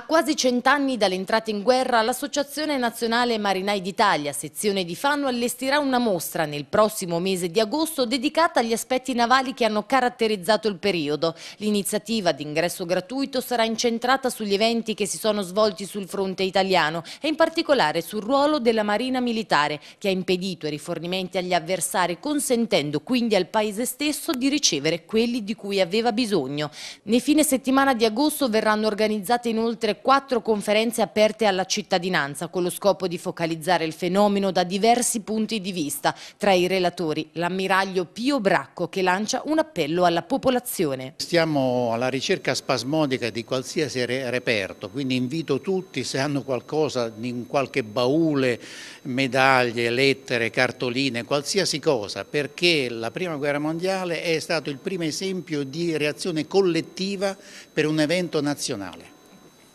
A quasi cent'anni dall'entrata in guerra, l'Associazione Nazionale Marinai d'Italia, sezione di Fano, allestirà una mostra nel prossimo mese di agosto dedicata agli aspetti navali che hanno caratterizzato il periodo. L'iniziativa d'ingresso gratuito sarà incentrata sugli eventi che si sono svolti sul fronte italiano e in particolare sul ruolo della Marina Militare, che ha impedito i rifornimenti agli avversari, consentendo quindi al Paese stesso di ricevere quelli di cui aveva bisogno. Nei fine settimana di agosto verranno organizzate inoltre inoltre quattro conferenze aperte alla cittadinanza con lo scopo di focalizzare il fenomeno da diversi punti di vista. Tra i relatori l'ammiraglio Pio Bracco che lancia un appello alla popolazione. Stiamo alla ricerca spasmodica di qualsiasi reperto, quindi invito tutti se hanno qualcosa in qualche baule, medaglie, lettere, cartoline, qualsiasi cosa, perché la prima guerra mondiale è stato il primo esempio di reazione collettiva per un evento nazionale.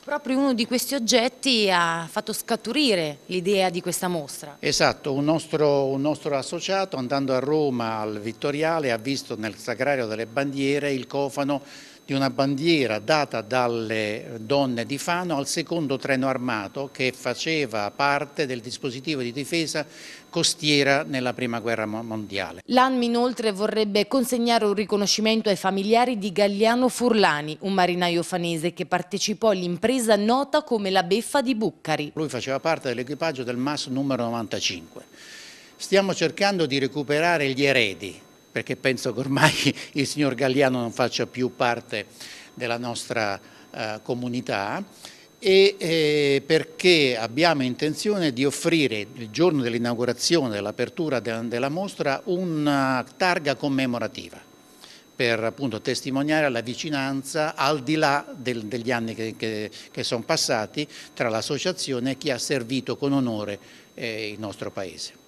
Proprio uno di questi oggetti ha fatto scaturire l'idea di questa mostra. Esatto, un nostro, un nostro, associato andando a Roma al Vittoriale ha visto nel Sagrario delle Bandiere il cofano di una bandiera data dalle donne di Fano al secondo treno armato che faceva parte del dispositivo di difesa costiera nella prima guerra mondiale. L'ANMI inoltre vorrebbe consegnare un riconoscimento ai familiari di Galliano Furlani, un marinaio fanese che partecipò all'impresa nota come la beffa di Buccari. Lui faceva parte dell'equipaggio del MAS numero 95. Stiamo cercando di recuperare gli eredi perché penso che ormai il signor Galliano non faccia più parte della nostra eh, comunità e eh, perché abbiamo intenzione di offrire il giorno dell'inaugurazione, dell'apertura de della mostra, una targa commemorativa per appunto testimoniare la vicinanza al di là del, degli anni che, che, che sono passati tra l'associazione e chi ha servito con onore eh, il nostro Paese.